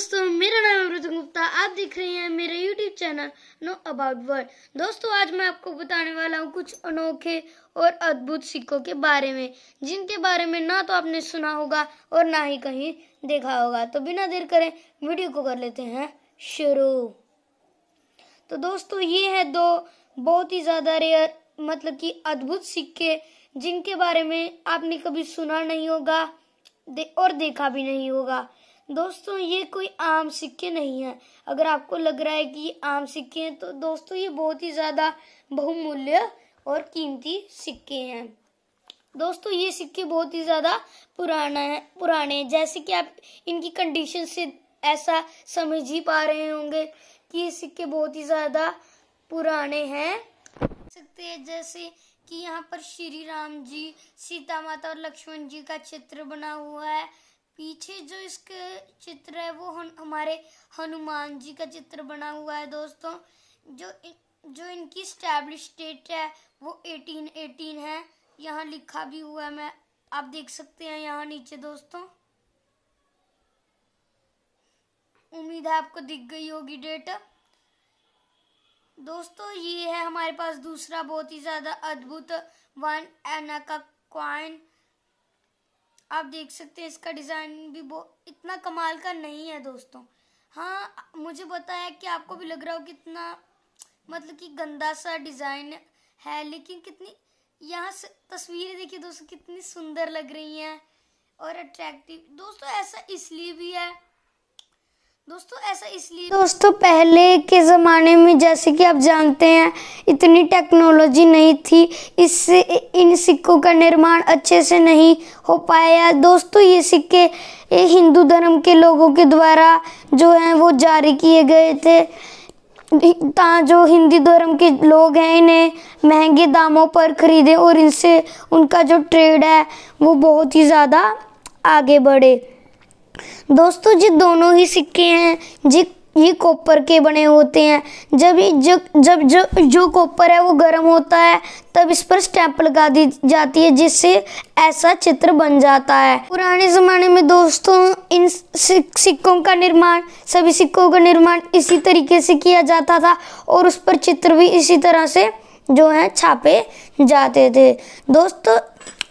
दोस्तों मेरा नाम अमृतम गुप्ता आप देख रहे हैं मेरे YouTube channel know about world दोस्तों आज मैं आपको बताने वाला हूँ कुछ अनोखे और अद्भुत सिक्कों के बारे में जिनके बारे में ना तो आपने सुना होगा और ना ही कहीं देखा होगा तो बिना देर करें वीडियो को कर लेते हैं शुरू तो दोस्तों ये है दो बहुत ही ज़्यादा रेयर मतलब की अद्भुत सिक्के जिनके बारे में आपने कभी सुना नहीं होगा दे, और देखा भी नहीं होगा दोस्तों ये कोई आम सिक्के नहीं है अगर आपको लग रहा है कि ये आम सिक्के हैं तो दोस्तों ये बहुत ही ज़्यादा बहुमूल्य और कीमती सिक्के हैं दोस्तों ये सिक्के बहुत ही ज़्यादा पुराना है पुराने हैं जैसे कि आप इनकी कंडीशन से ऐसा समझ ही पा रहे होंगे कि ये सिक्के बहुत ही ज़्यादा पुराने हैं सकते हैं जैसे कि यहाँ पर श्री राम जी सीता माता और लक्ष्मण जी का चित्र बना हुआ है पीछे जो इसके चित्र है वो हन, हमारे हनुमान जी का चित्र बना हुआ है दोस्तों जो जो इनकी स्टैब्लिश डेट है वो 1818 है यहाँ लिखा भी हुआ है मैं आप देख सकते हैं यहाँ नीचे दोस्तों उम्मीद है आपको दिख गई होगी डेट दोस्तों ये है हमारे पास दूसरा बहुत ही ज़्यादा अद्भुत वन एना का कॉइन आप देख सकते हैं इसका डिज़ाइन भी इतना कमाल का नहीं है दोस्तों हाँ मुझे पता है कि आपको भी लग रहा हो कितना मतलब कि गंदा सा डिज़ाइन है लेकिन कितनी यहाँ से तस्वीरें देखिए दोस्तों कितनी सुंदर लग रही हैं और अट्रैक्टिव दोस्तों ऐसा इसलिए भी है दोस्तों ऐसा इसलिए दोस्तों पहले के ज़माने में जैसे कि आप जानते हैं इतनी टेक्नोलॉजी नहीं थी इससे इन सिक्कों का निर्माण अच्छे से नहीं हो पाया दोस्तों ये सिक्के हिंदू धर्म के लोगों के द्वारा जो हैं वो जारी किए गए थे ता जो हिंदी धर्म के लोग हैं इन्हें महंगे दामों पर खरीदे और इनसे उनका जो ट्रेड है वो बहुत ही ज़्यादा आगे बढ़े दोस्तों ये दोनों ही सिक्के हैं जी ये कॉपर के बने होते हैं जब ये जो जब जो जो कॉपर है वो गर्म होता है तब इस पर स्टैंप लगा दी जाती है जिससे ऐसा चित्र बन जाता है पुराने ज़माने में दोस्तों इन सिक्कों का निर्माण सभी सिक्कों का निर्माण इसी तरीके से किया जाता था और उस पर चित्र भी इसी तरह से जो है छापे जाते थे दोस्तों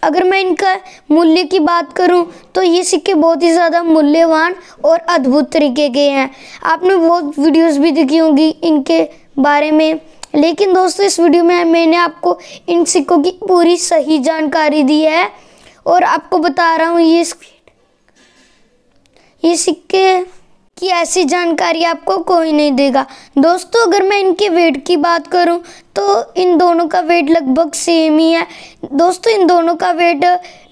अगर मैं इनका मूल्य की बात करूं तो ये सिक्के बहुत ही ज़्यादा मूल्यवान और अद्भुत तरीके के हैं आपने बहुत वीडियोस भी देखी होंगी इनके बारे में लेकिन दोस्तों इस वीडियो में मैंने आपको इन सिक्कों की पूरी सही जानकारी दी है और आपको बता रहा हूँ ये ये सिक्के कि ऐसी जानकारी आपको कोई नहीं देगा दोस्तों अगर मैं इनके वेट की बात करूं तो इन दोनों का वेट लगभग सेम ही है दोस्तों इन दोनों का वेट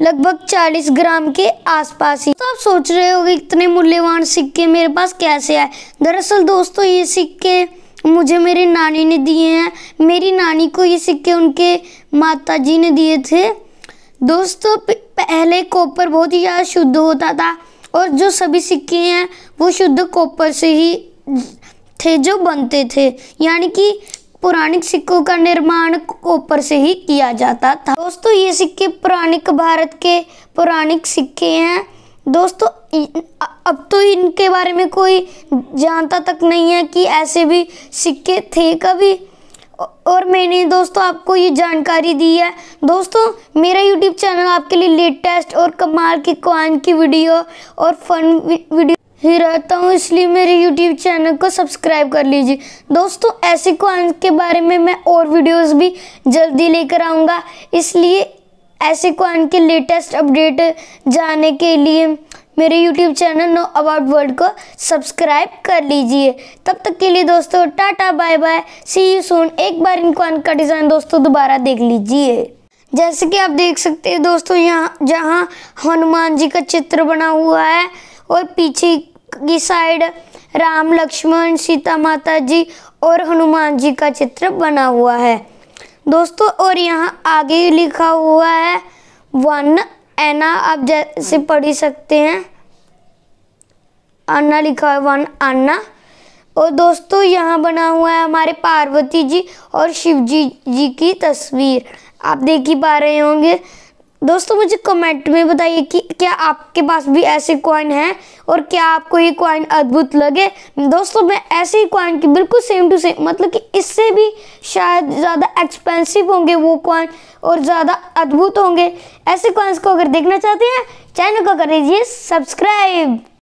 लगभग 40 ग्राम के आसपास ही तो आप सोच रहे होगे इतने मूल्यवान सिक्के मेरे पास कैसे आए दरअसल दोस्तों ये सिक्के मुझे मेरी नानी ने दिए हैं मेरी नानी को ये सिक्के उनके माता ने दिए थे दोस्तों पहले कॉपर बहुत ही ज़्यादा शुद्ध होता था और जो सभी सिक्के हैं वो शुद्ध कॉपर से ही थे जो बनते थे यानी कि पुराणिक सिक्कों का निर्माण कॉपर से ही किया जाता था दोस्तों ये सिक्के पुराणिक भारत के पुराणिक सिक्के हैं दोस्तों अब तो इनके बारे में कोई जानता तक नहीं है कि ऐसे भी सिक्के थे कभी और मैंने दोस्तों आपको ये जानकारी दी है दोस्तों मेरा यूट्यूब चैनल आपके लिए लेटेस्ट और कमाल की कॉइन की वीडियो और फन वीडियो ही रहता हूँ इसलिए मेरे यूट्यूब चैनल को सब्सक्राइब कर लीजिए दोस्तों ऐसे कॉइन्स के बारे में मैं और वीडियोस भी जल्दी लेकर आऊँगा इसलिए ऐसे कॉइन के लेटेस्ट अपडेट जाने के लिए मेरे YouTube channel know about world को सब्सक्राइब कर लीजिए तब तक के लिए दोस्तों टाटा bye bye see you soon एक बार इनको अन का डिज़ाइन दोस्तों दोबारा देख लीजिए जैसे कि आप देख सकते हैं दोस्तों यहाँ जहाँ हनुमान जी का चित्र बना हुआ है और पीछे की साइड राम लक्ष्मण सीता माता जी और हनुमान जी का चित्र बना हुआ है दोस्तों और यहाँ आगे लिखा हुआ है वन एना आप जैसे पढ़ ही सकते हैं अन्ना लिखा है वन अन्ना और दोस्तों यहाँ बना हुआ है हमारे पार्वती जी और शिव जी जी की तस्वीर आप देख ही पा रहे होंगे दोस्तों मुझे कमेंट में बताइए कि क्या आपके पास भी ऐसे कॉइन हैं और क्या आपको ये कॉइन अद्भुत लगे दोस्तों मैं ऐसे ही कॉइन की बिल्कुल सेम टू सेम मतलब कि इससे भी शायद ज़्यादा एक्सपेंसिव होंगे वो कॉइन और ज़्यादा अद्भुत होंगे ऐसे कॉइन्स को अगर देखना चाहते हैं चैनल को कर लीजिए सब्सक्राइब